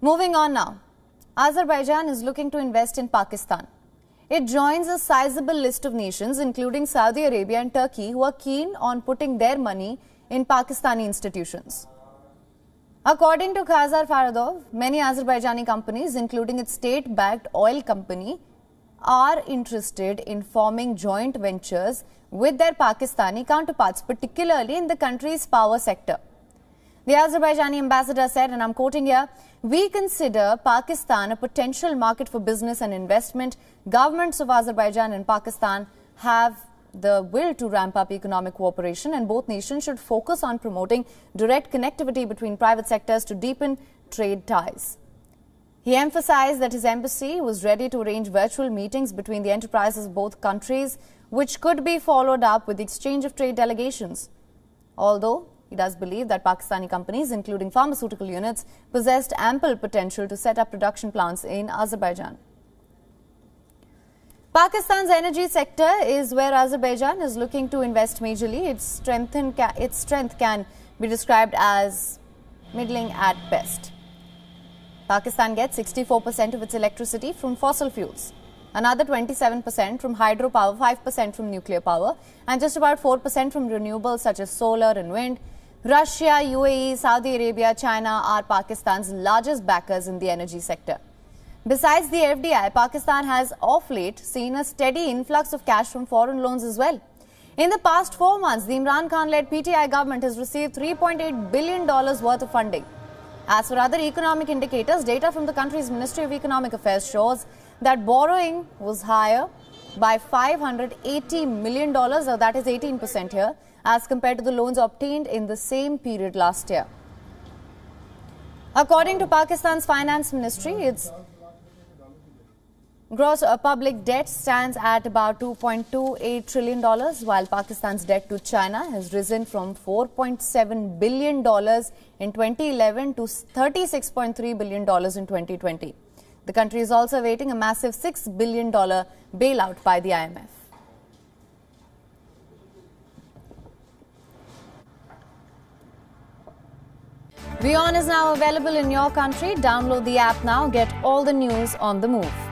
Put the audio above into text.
Moving on now, Azerbaijan is looking to invest in Pakistan. It joins a sizable list of nations, including Saudi Arabia and Turkey, who are keen on putting their money in Pakistani institutions. According to Khazar Faradov, many Azerbaijani companies, including its state-backed oil company, are interested in forming joint ventures with their Pakistani counterparts, particularly in the country's power sector. The Azerbaijani ambassador said, and I'm quoting here, we consider Pakistan a potential market for business and investment. Governments of Azerbaijan and Pakistan have the will to ramp up economic cooperation and both nations should focus on promoting direct connectivity between private sectors to deepen trade ties. He emphasized that his embassy was ready to arrange virtual meetings between the enterprises of both countries, which could be followed up with the exchange of trade delegations. Although he does believe that Pakistani companies, including pharmaceutical units, possessed ample potential to set up production plants in Azerbaijan. Pakistan's energy sector is where Azerbaijan is looking to invest majorly. Its, its strength can be described as middling at best. Pakistan gets 64% of its electricity from fossil fuels, another 27% from hydropower, 5% from nuclear power, and just about 4% from renewables such as solar and wind. Russia, UAE, Saudi Arabia, China are Pakistan's largest backers in the energy sector. Besides the FDI, Pakistan has of late seen a steady influx of cash from foreign loans as well. In the past four months, the Imran Khan-led PTI government has received $3.8 billion worth of funding. As for other economic indicators, data from the country's Ministry of Economic Affairs shows that borrowing was higher by $580 million, or that is 18% here, as compared to the loans obtained in the same period last year. According to Pakistan's finance ministry, its gross uh, public debt stands at about 2.28 trillion dollars while Pakistan's debt to China has risen from 4.7 billion dollars in 2011 to 36.3 billion dollars in 2020. The country is also awaiting a massive 6 billion dollar bailout by the IMF. Beyond is now available in your country. Download the app now. Get all the news on the move.